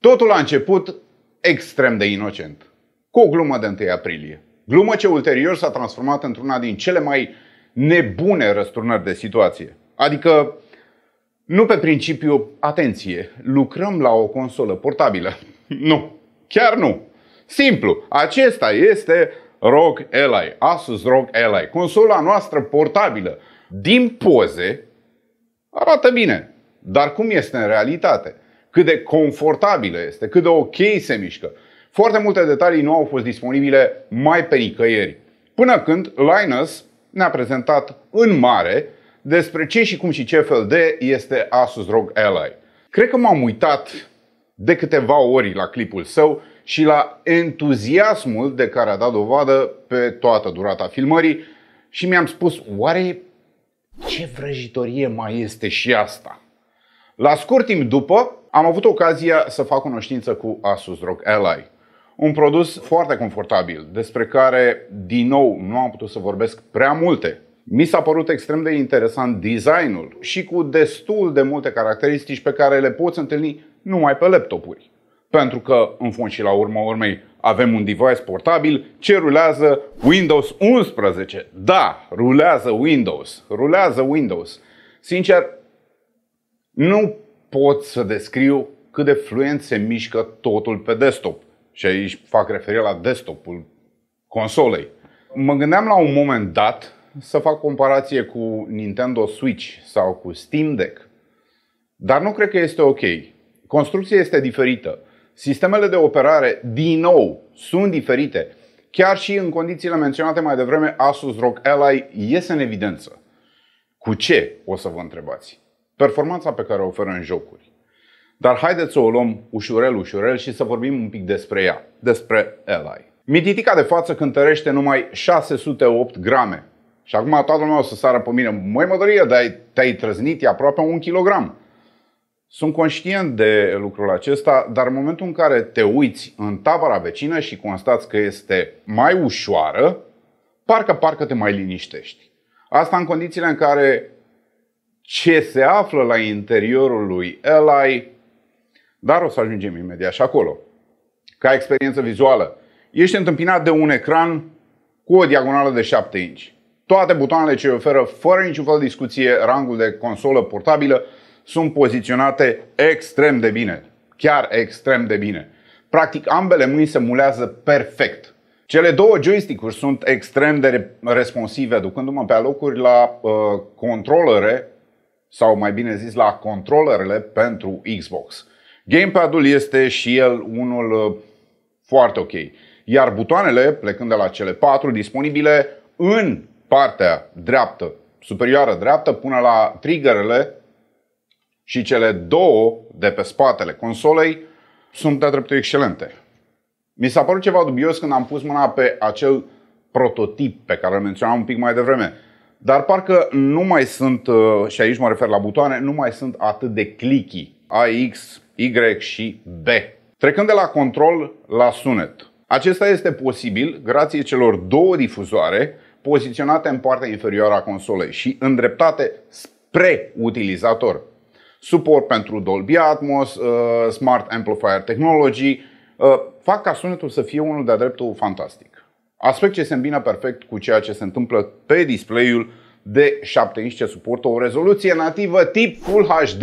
Totul a început extrem de inocent, cu o glumă de 1 aprilie. Glumă ce ulterior s-a transformat într-una din cele mai nebune răsturnări de situație. Adică, nu pe principiu, atenție, lucrăm la o consolă portabilă. Nu, chiar nu. Simplu, acesta este ROG Ally, Asus ROG Ally, consola noastră portabilă. Din poze arată bine, dar cum este în realitate? cât de confortabilă este, cât de ok se mișcă. Foarte multe detalii nu au fost disponibile mai pe nicăieri. Până când Linus ne-a prezentat în mare despre ce și cum și ce fel de este Asus ROG Ally. Cred că m-am uitat de câteva ori la clipul său și la entuziasmul de care a dat dovadă pe toată durata filmării și mi-am spus oare ce vrăjitorie mai este și asta? La scurt timp după, am avut ocazia să fac cunoștință cu Asus ROG Ally. Un produs foarte confortabil, despre care, din nou, nu am putut să vorbesc prea multe. Mi s-a părut extrem de interesant designul și cu destul de multe caracteristici pe care le poți întâlni numai pe laptopuri. Pentru că, în fond și la urma urmei, avem un device portabil ce rulează Windows 11. Da, rulează Windows. Rulează Windows. Sincer, nu pot să descriu cât de fluent se mișcă totul pe desktop. Și aici fac referire la desktopul consolei. Mă gândeam la un moment dat să fac comparație cu Nintendo Switch sau cu Steam Deck, dar nu cred că este ok. Construcția este diferită. Sistemele de operare, din nou, sunt diferite. Chiar și în condițiile menționate mai devreme, Asus ROG Ally iese în evidență. Cu ce, o să vă întrebați? performanța pe care o oferă în jocuri. Dar haideți să o luăm ușurel, ușurel și să vorbim un pic despre ea, despre Eli. Mititica de față cântărește numai 608 grame. Și acum toată lumea o să sară pe mine. Măi, mădărie, dar te-ai trăznit, e aproape un kilogram. Sunt conștient de lucrul acesta, dar în momentul în care te uiți în tabăra vecină și constați că este mai ușoară, parcă, parcă te mai liniștești. Asta în condițiile în care ce se află la interiorul lui Eli, dar o să ajungem imediat și acolo. Ca experiență vizuală, ești întâmpinat de un ecran cu o diagonală de 7 inci. Toate butoanele ce oferă fără niciun fel de discuție rangul de consolă portabilă sunt poziționate extrem de bine. Chiar extrem de bine. Practic ambele mâini se mulează perfect. Cele două joystick-uri sunt extrem de responsive, ducându-mă pe alocuri la uh, controlere sau mai bine zis la controllerele pentru Xbox. Gamepad-ul este și el unul uh, foarte ok. Iar butoanele, plecând de la cele patru disponibile în partea dreaptă, superioară dreaptă, până la triggerele și cele două de pe spatele consolei, sunt de dreptul excelente. Mi s-a părut ceva dubios când am pus mâna pe acel prototip pe care îl menționam un pic mai devreme. Dar parcă nu mai sunt, uh, și aici mă refer la butoane, nu mai sunt atât de clicky. A, X, Y și B. Trecând de la control la sunet. Acesta este posibil grație celor două difuzoare poziționate în partea inferioară a consolei și îndreptate spre utilizator. Suport pentru Dolby Atmos, uh, Smart Amplifier Technology, uh, fac ca sunetul să fie unul de-a dreptul fantastic. Aspect ce se îmbină perfect cu ceea ce se întâmplă pe display-ul de 7 inch ce suportă o rezoluție nativă tip Full HD.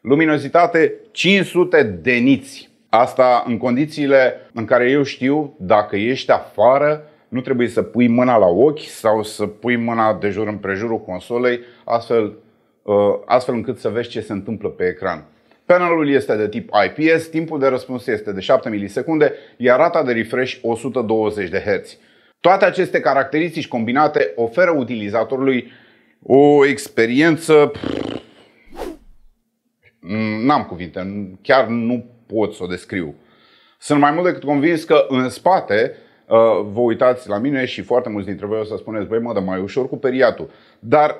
Luminozitate 500 de niți. Asta în condițiile în care eu știu dacă ești afară nu trebuie să pui mâna la ochi sau să pui mâna de jur împrejurul consolei, astfel, uh, astfel încât să vezi ce se întâmplă pe ecran. Panelul este de tip IPS, timpul de răspuns este de 7 milisecunde, iar rata de refresh 120 de Hz. Toate aceste caracteristici combinate oferă utilizatorului o experiență... N-am cuvinte, chiar nu pot să o descriu. Sunt mai mult decât convins că în spate uh, vă uitați la mine și foarte mulți dintre voi o să spuneți, băi mă, dar mai ușor cu periatul. Dar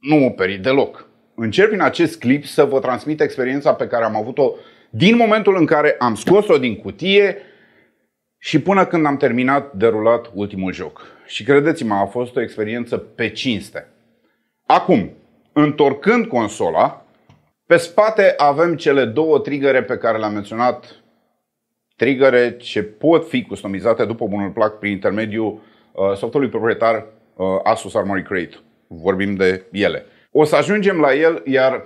nu mă peri deloc. Încerc în acest clip să vă transmit experiența pe care am avut-o din momentul în care am scos-o din cutie și până când am terminat derulat ultimul joc. Și credeți-mă, a fost o experiență pe cinste. Acum, întorcând consola, pe spate avem cele două trigăre pe care le-am menționat. Trigăre ce pot fi customizate după bunul plac prin intermediul uh, softului proprietar uh, Asus Armory Crate. Vorbim de ele. O să ajungem la el, iar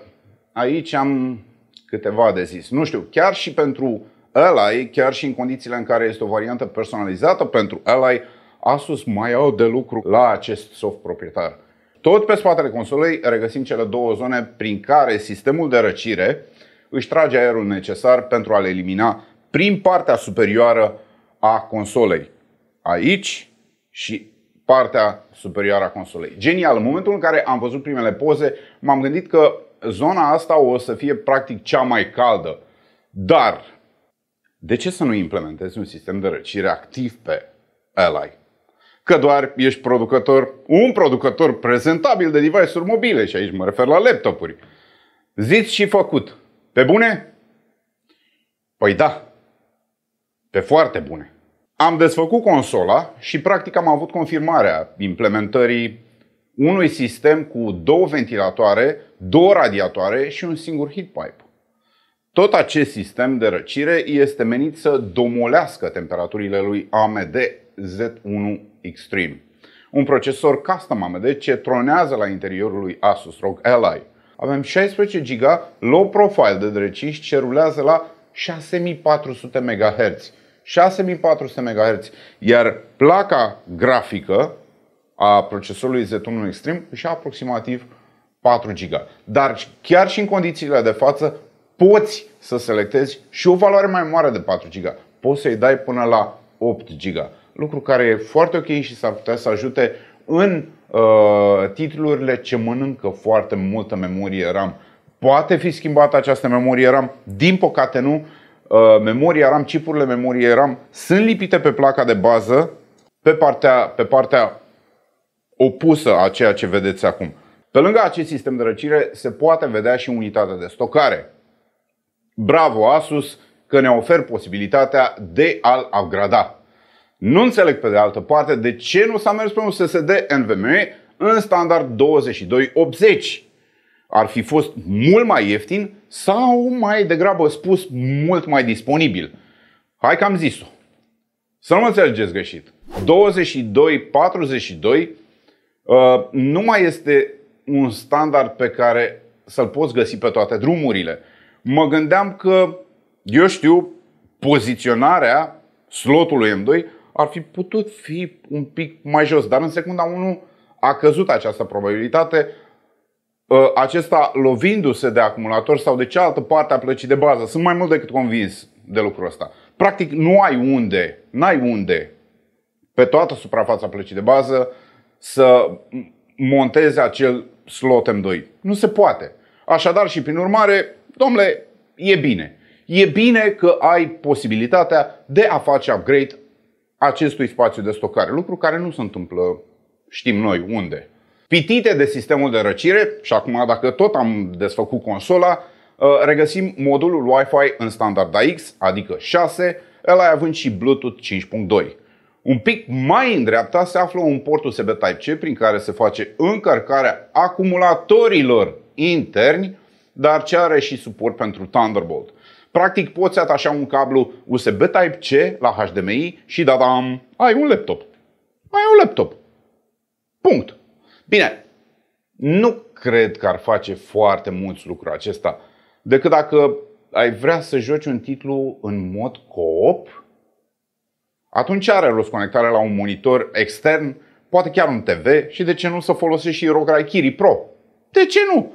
aici am câteva de zis. Nu știu, chiar și pentru Ally, chiar și în condițiile în care este o variantă personalizată pentru Ally, Asus mai au de lucru la acest soft proprietar. Tot pe spatele consolei regăsim cele două zone prin care sistemul de răcire își trage aerul necesar pentru a le elimina prin partea superioară a consolei. Aici și partea superioară a consolei. Genial! În momentul în care am văzut primele poze, m-am gândit că zona asta o să fie practic cea mai caldă. Dar, de ce să nu implementezi un sistem de răcire activ pe Ally? Că doar ești producător, un producător prezentabil de device-uri mobile și aici mă refer la laptopuri. Zis și făcut. Pe bune? Păi da. Pe foarte bune. Am desfăcut consola și practic am avut confirmarea implementării unui sistem cu două ventilatoare, două radiatoare și un singur heat pipe. Tot acest sistem de răcire este menit să domolească temperaturile lui AMD Z1 Extreme, un procesor custom AMD ce tronează la interiorul lui Asus ROG Ally. Avem 16 GB low profile de drăciși ce rulează la 6400 MHz, 6400 MHz, iar placa grafică a procesorului Zetronul Extreme și aproximativ 4 GB. Dar chiar și în condițiile de față poți să selectezi și o valoare mai mare de 4 GB. Poți să-i dai până la 8 GB. Lucru care e foarte ok și s-ar putea să ajute în uh, titlurile ce mănâncă foarte multă memorie RAM. Poate fi schimbată această memorie RAM? Din păcate nu. Uh, memoria RAM, chipurile memorie RAM sunt lipite pe placa de bază pe partea, pe partea opusă a ceea ce vedeți acum. Pe lângă acest sistem de răcire se poate vedea și unitatea de stocare. Bravo Asus că ne ofer posibilitatea de a-l upgrada. Nu înțeleg pe de altă parte de ce nu s-a mers pe un SSD NVMe în standard 2280. Ar fi fost mult mai ieftin sau mai degrabă spus mult mai disponibil. Hai că am zis-o. Să nu mă înțelegeți greșit. 22-42 uh, nu mai este un standard pe care să-l poți găsi pe toate drumurile. Mă gândeam că, eu știu, poziționarea slotului M2 ar fi putut fi un pic mai jos, dar în secunda 1 a căzut această probabilitate, Ă, acesta lovindu-se de acumulator sau de cealaltă parte a plăcii de bază. Sunt mai mult decât convins de lucrul ăsta. Practic nu ai unde, n-ai unde pe toată suprafața plăcii de bază să montezi acel slot M2. Nu se poate. Așadar și prin urmare, domnule, e bine. E bine că ai posibilitatea de a face upgrade acestui spațiu de stocare, lucru care nu se întâmplă știm noi unde. Pitite de sistemul de răcire, și acum dacă tot am desfăcut consola, uh, regăsim modulul Wi-Fi în standard AX, adică 6, el ai având și Bluetooth 5.2. Un pic mai în dreapta se află un port USB Type-C prin care se face încărcarea acumulatorilor interni, dar ce are și suport pentru Thunderbolt. Practic poți atașa un cablu USB Type-C la HDMI și da, da, ai un laptop. Ai un laptop. Punct. Bine, nu cred că ar face foarte mulți lucruri acesta, decât dacă ai vrea să joci un titlu în mod coop, atunci are rost conectarea la un monitor extern, poate chiar un TV și de ce nu să folosești și ROG Raikiri Pro? De ce nu?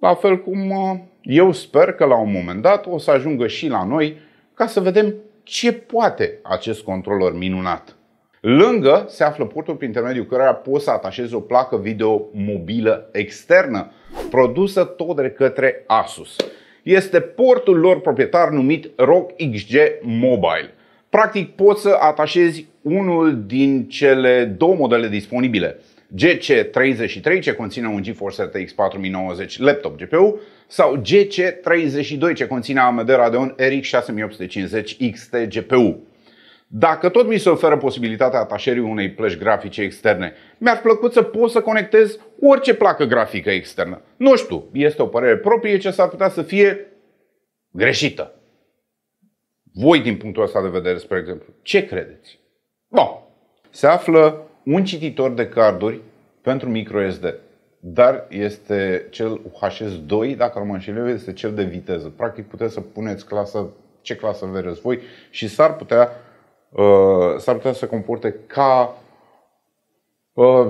La fel cum uh, eu sper că la un moment dat o să ajungă și la noi ca să vedem ce poate acest controlor minunat. Lângă se află portul prin intermediul căruia poți să atașezi o placă video mobilă externă, produsă tot de către Asus. Este portul lor proprietar numit ROG XG Mobile. Practic poți să atașezi unul din cele două modele disponibile. GC33 ce conține un GeForce RTX 4090 laptop GPU sau GC32 ce conține AMD Radeon RX 6850 XT GPU. Dacă tot mi se oferă posibilitatea atașării unei plăci grafice externe, mi-ar plăcut să pot să conectez orice placă grafică externă. Nu știu, este o părere proprie ce s-ar putea să fie greșită. Voi, din punctul ăsta de vedere, spre exemplu, ce credeți? Bun. Se află un cititor de carduri pentru microSD, dar este cel UHS-2, dacă nu mă înșel este cel de viteză. Practic puteți să puneți clasă ce clasă vreți voi și s-ar putea Uh, s-ar putea să se comporte ca uh,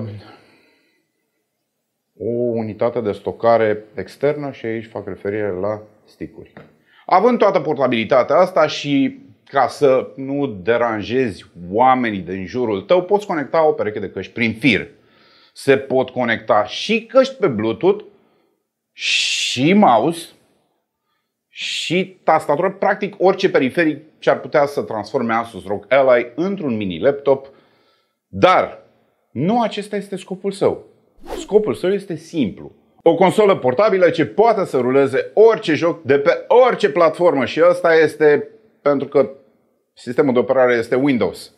o unitate de stocare externă și aici fac referire la sticuri. Având toată portabilitatea asta și ca să nu deranjezi oamenii din jurul tău, poți conecta o pereche de căști prin fir. Se pot conecta și căști pe Bluetooth, și mouse, și tastatură, practic orice periferic ce ar putea să transforme Asus ROG Ally într-un mini laptop, dar nu acesta este scopul său. Scopul său este simplu. O consolă portabilă ce poate să ruleze orice joc de pe orice platformă și asta este pentru că sistemul de operare este Windows.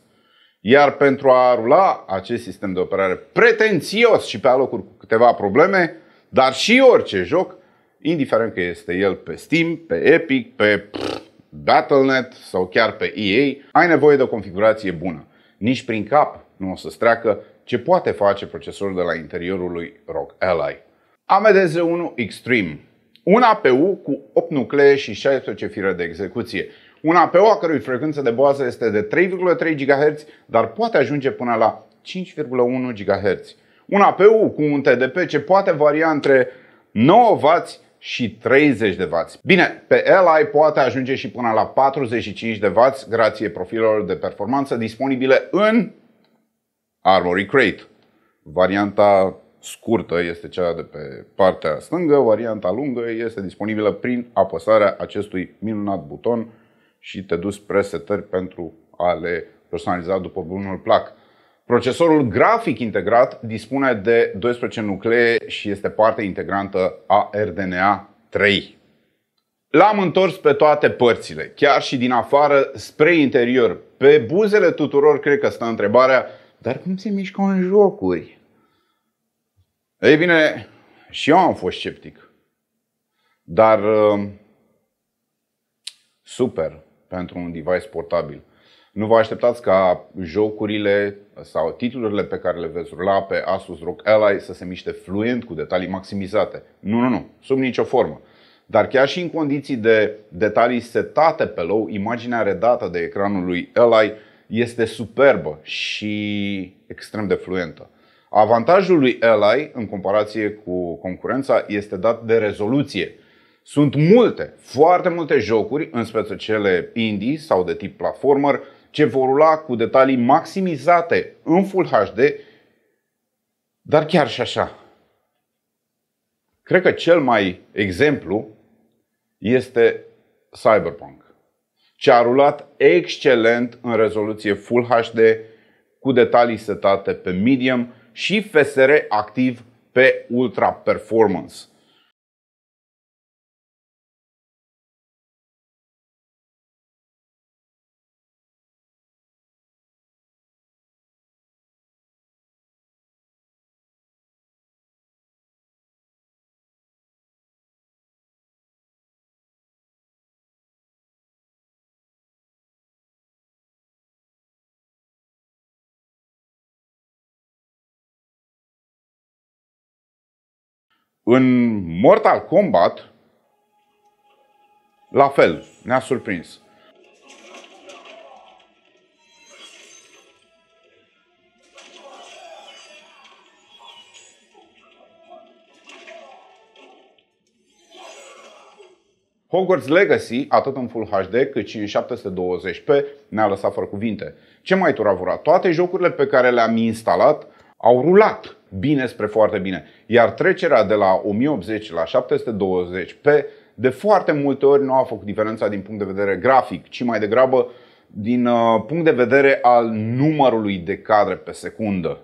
Iar pentru a rula acest sistem de operare pretențios și pe alocuri cu câteva probleme, dar și orice joc, indiferent că este el pe Steam, pe Epic, pe pff, Battle.net sau chiar pe EA, ai nevoie de o configurație bună. Nici prin cap nu o să-ți treacă ce poate face procesorul de la interiorul lui ROG Ally. AMD Z1 Extreme un APU cu 8 nuclee și 16 fire de execuție. Un APU a cărui frecvență de bază este de 3,3 GHz, dar poate ajunge până la 5,1 GHz. Un APU cu un TDP ce poate varia între 9W și 30 de W. Bine, pe Li poate ajunge și până la 45 de W grație profilelor de performanță disponibile în Armory Crate. Varianta scurtă este cea de pe partea stângă, varianta lungă este disponibilă prin apăsarea acestui minunat buton și te duci spre setări pentru a le personaliza după bunul plac. Procesorul grafic integrat dispune de 12 nuclee și este parte integrantă a RDNA 3. L-am întors pe toate părțile, chiar și din afară spre interior. Pe buzele tuturor cred că stă întrebarea, dar cum se mișcă în jocuri? Ei bine, și eu am fost sceptic. Dar uh, super pentru un device portabil. Nu vă așteptați ca jocurile sau titlurile pe care le veți rula pe Asus ROG Ally să se miște fluent cu detalii maximizate. Nu, nu, nu, sub nicio formă. Dar chiar și în condiții de detalii setate pe low, imaginea redată de ecranul lui Ally este superbă și extrem de fluentă. Avantajul lui Ally în comparație cu concurența este dat de rezoluție. Sunt multe, foarte multe jocuri, în special cele indie sau de tip platformer, ce vor rula cu detalii maximizate în Full HD, dar chiar și așa. Cred că cel mai exemplu este Cyberpunk, ce a rulat excelent în rezoluție Full HD cu detalii setate pe medium și FSR activ pe ultra performance. În Mortal Kombat, la fel, ne-a surprins. Hogwarts Legacy, atât în Full HD cât și în 720p, ne-a lăsat fără cuvinte. Ce mai turavura! Toate jocurile pe care le-am instalat au rulat bine spre foarte bine. Iar trecerea de la 1080 la 720p de foarte multe ori nu a făcut diferența din punct de vedere grafic, ci mai degrabă din uh, punct de vedere al numărului de cadre pe secundă.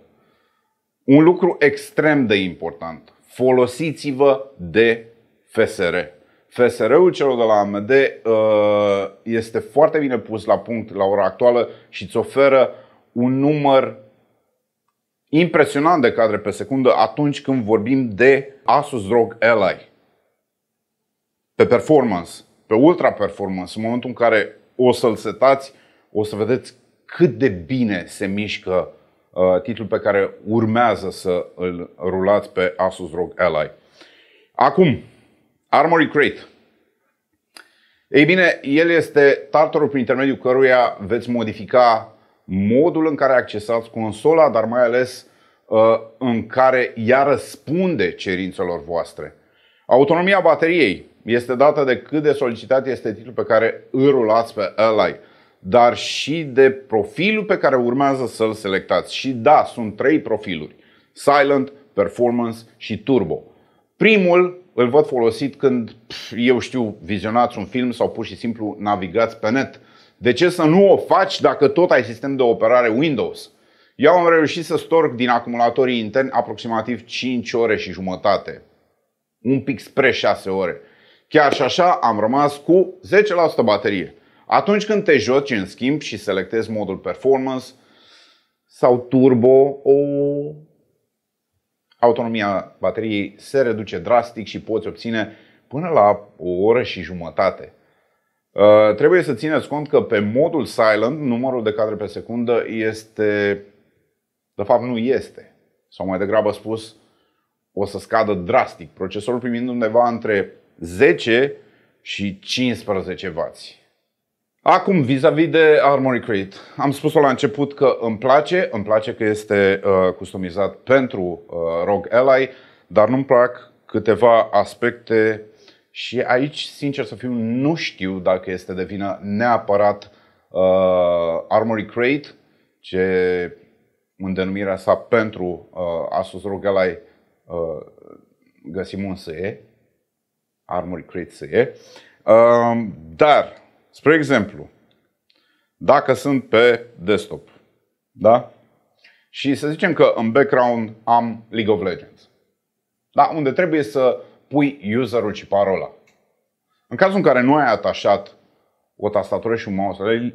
Un lucru extrem de important. Folosiți-vă de FSR. FSR-ul celor de la AMD uh, este foarte bine pus la punct la ora actuală și îți oferă un număr impresionant de cadre pe secundă atunci când vorbim de Asus ROG Ally. Pe performance, pe ultra performance, în momentul în care o să-l setați, o să vedeți cât de bine se mișcă uh, titlul pe care urmează să îl rulați pe Asus ROG Ally. Acum, Armory Crate. Ei bine, el este tartorul prin intermediul căruia veți modifica modul în care accesați consola, dar mai ales uh, în care ea răspunde cerințelor voastre. Autonomia bateriei este dată de cât de solicitat este titlul pe care îl rulați pe Ally, dar și de profilul pe care urmează să-l selectați. Și da, sunt trei profiluri. Silent, Performance și Turbo. Primul îl văd folosit când, eu știu, vizionați un film sau pur și simplu navigați pe net – de ce să nu o faci dacă tot ai sistem de operare Windows? Eu am reușit să storc din acumulatorii interni aproximativ 5 ore și jumătate. Un pic spre 6 ore. Chiar și așa am rămas cu 10% baterie. Atunci când te joci în schimb și selectezi modul performance sau turbo, o autonomia bateriei se reduce drastic și poți obține până la o oră și jumătate. Uh, trebuie să țineți cont că pe modul silent numărul de cadre pe secundă este, de fapt nu este, sau mai degrabă spus, o să scadă drastic, procesorul primind undeva între 10 și 15 W. Acum, vis-a-vis de Armory Crate, am spus-o la început că îmi place, îmi place că este uh, customizat pentru uh, ROG Ally, dar nu-mi plac câteva aspecte și aici, sincer să fiu, nu știu dacă este de vină neapărat uh, Armory Crate, ce în denumirea sa pentru uh, Asus ROG Ally uh, găsim un SE, Armory Crate SE. Uh, um, dar, spre exemplu, dacă sunt pe desktop, da? Și să zicem că în background am League of Legends. Da? Unde trebuie să pui userul și parola. În cazul în care nu ai atașat o tastatură și un mouse,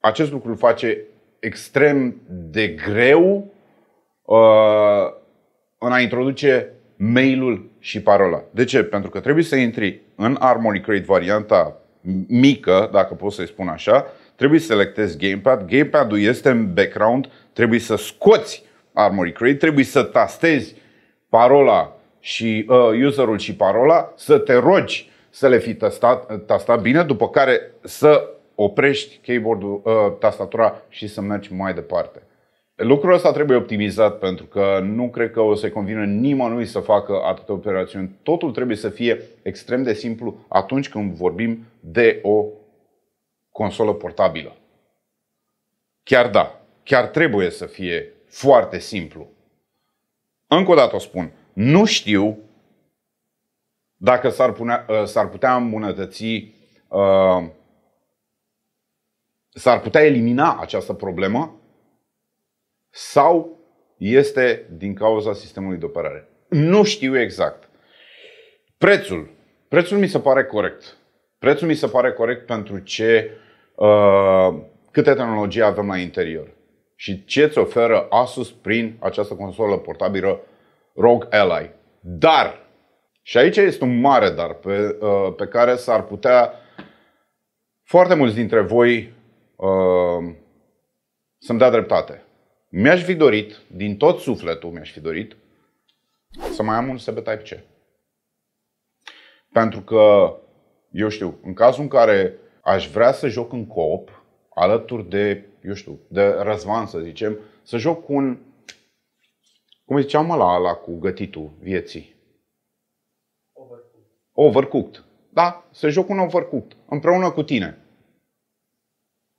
acest lucru îl face extrem de greu uh, în a introduce mailul și parola. De ce? Pentru că trebuie să intri în Armory Crate varianta mică, dacă pot să-i spun așa, trebuie să selectezi Gamepad. Gamepad-ul este în background, trebuie să scoți Armory Crate, trebuie să tastezi parola și uh, userul și parola, să te rogi să le fi tastat, tastat bine, după care să oprești keyboard-ul, uh, tastatura și să mergi mai departe. Lucrul ăsta trebuie optimizat pentru că nu cred că o să convină nimănui să facă atâtea operațiuni. Totul trebuie să fie extrem de simplu atunci când vorbim de o consolă portabilă. Chiar da, chiar trebuie să fie foarte simplu. Încă o dată o spun, nu știu dacă s-ar, pune, uh, s-ar putea îmbunătăți, uh, s-ar putea elimina această problemă sau este din cauza sistemului de operare. Nu știu exact. Prețul. Prețul mi se pare corect. Prețul mi se pare corect pentru ce uh, câte tehnologie avem la interior și ce îți oferă Asus prin această consolă portabilă Rogue Ally. Dar, și aici este un mare dar pe, uh, pe care s-ar putea foarte mulți dintre voi uh, să-mi dea dreptate. Mi-aș fi dorit, din tot sufletul mi-aș fi dorit, să mai am un SB Type-C. Pentru că, eu știu, în cazul în care aș vrea să joc în coop, alături de, eu știu, de Răzvan să zicem, să joc cu un cum ziceam la ala cu gătitul vieții? Overcooked. Overcooked. Da, se joc un overcooked împreună cu tine.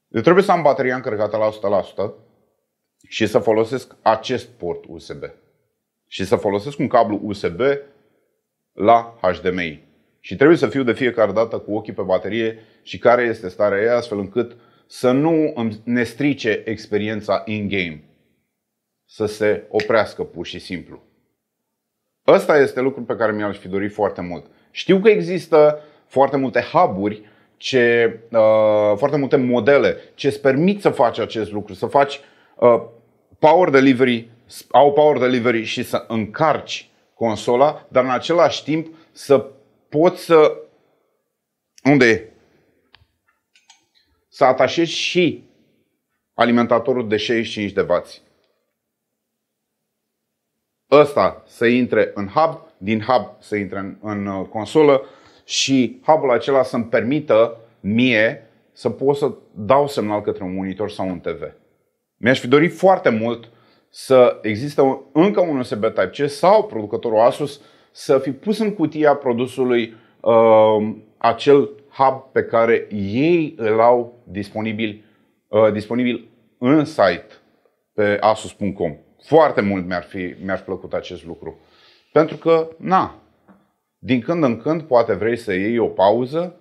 Eu trebuie să am bateria încărcată la 100% și să folosesc acest port USB. Și să folosesc un cablu USB la HDMI. Și trebuie să fiu de fiecare dată cu ochii pe baterie și care este starea ei, astfel încât să nu ne strice experiența in-game să se oprească pur și simplu. Ăsta este lucrul pe care mi-aș fi dorit foarte mult. Știu că există foarte multe huburi, ce, uh, foarte multe modele ce îți permit să faci acest lucru, să faci uh, power delivery, au power delivery și să încarci consola, dar în același timp să poți să unde e? Să atașezi și alimentatorul de 65 de vați ăsta să intre în hub, din hub să intre în, în uh, consolă și hubul acela să-mi permită mie să pot să dau semnal către un monitor sau un TV. Mi-aș fi dorit foarte mult să există încă un USB Type-C sau producătorul Asus să fi pus în cutia produsului uh, acel hub pe care ei îl au disponibil, uh, disponibil în site pe asus.com. Foarte mult mi-ar, fi, mi-ar plăcut acest lucru. Pentru că, na, din când în când poate vrei să iei o pauză,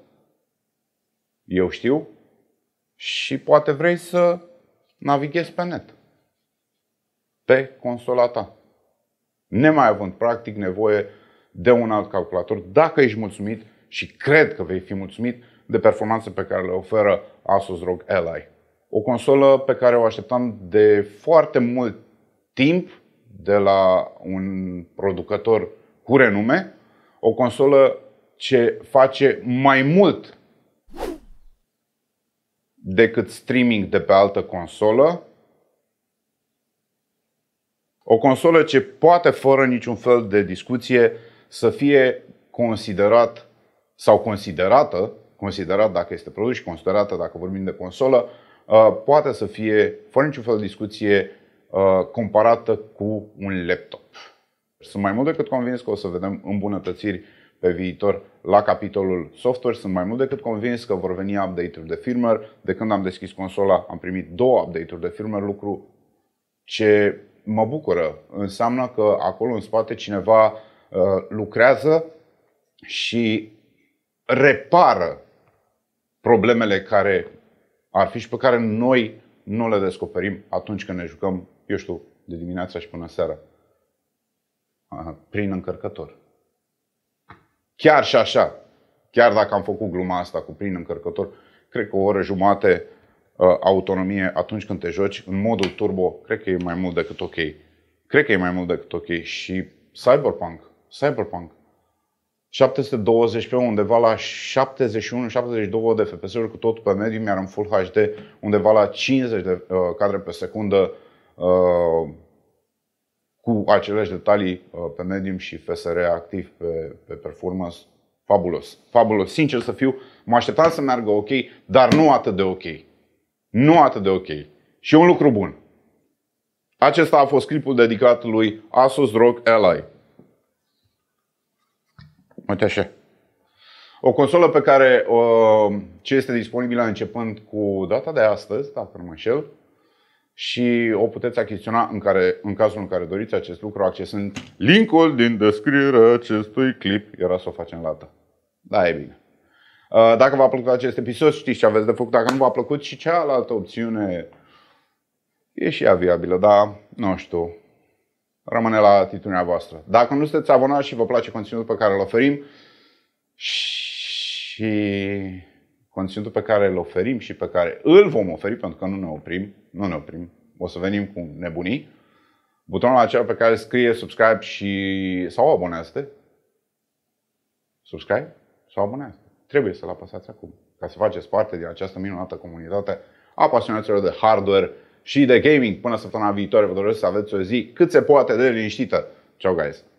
eu știu, și poate vrei să navighezi pe net, pe consola ta, nemai având practic nevoie de un alt calculator, dacă ești mulțumit și cred că vei fi mulțumit de performanță pe care le oferă Asus ROG Ally. O consolă pe care o așteptam de foarte mult timp de la un producător cu renume, o consolă ce face mai mult decât streaming de pe altă consolă, o consolă ce poate fără niciun fel de discuție să fie considerat sau considerată, considerat dacă este produs și considerată dacă vorbim de consolă, uh, poate să fie, fără niciun fel de discuție, Uh, comparată cu un laptop. Sunt mai mult decât convins că o să vedem îmbunătățiri pe viitor la capitolul software. Sunt mai mult decât convins că vor veni update-uri de firmware. De când am deschis consola am primit două update-uri de firmware, lucru ce mă bucură. Înseamnă că acolo în spate cineva uh, lucrează și repară problemele care ar fi și pe care noi nu le descoperim atunci când ne jucăm eu știu, de dimineața și până seara, prin încărcător. Chiar și așa, chiar dacă am făcut gluma asta cu prin încărcător, cred că o oră jumate ă, autonomie atunci când te joci în modul turbo, cred că e mai mult decât ok. Cred că e mai mult decât ok și Cyberpunk, Cyberpunk 720 pe undeva la 71-72 de FPS-uri cu totul pe mediu, iar în Full HD undeva la 50 de ă, cadre pe secundă Uh, cu aceleași detalii uh, pe medium și FSR activ pe, pe performance. Fabulos. Fabulos. Sincer să fiu, mă așteptam să meargă ok, dar nu atât de ok. Nu atât de ok. Și un lucru bun. Acesta a fost clipul dedicat lui Asus ROG Ally. Uite așa. O consolă pe care uh, ce este disponibilă începând cu data de astăzi, dacă nu mă înșel, și o puteți achiziționa în, care, în cazul în care doriți acest lucru, accesând linkul din descrierea acestui clip. Era să o facem la Da, e bine. Uh, dacă v-a plăcut acest episod, știți ce aveți de făcut. Dacă nu v-a plăcut și cealaltă opțiune e și ea viabilă, dar nu știu. Rămâne la atitudinea voastră. Dacă nu sunteți abonați și vă place conținutul pe care îl oferim și conținutul pe care îl oferim și pe care îl vom oferi, pentru că nu ne oprim, nu ne oprim, o să venim cu nebunii, butonul acela pe care scrie subscribe și sau abonează-te, subscribe sau abonează te Trebuie să-l apăsați acum, ca să faceți parte din această minunată comunitate a pasionaților de hardware și de gaming. Până săptămâna viitoare vă doresc să aveți o zi cât se poate de liniștită. Ciao, guys!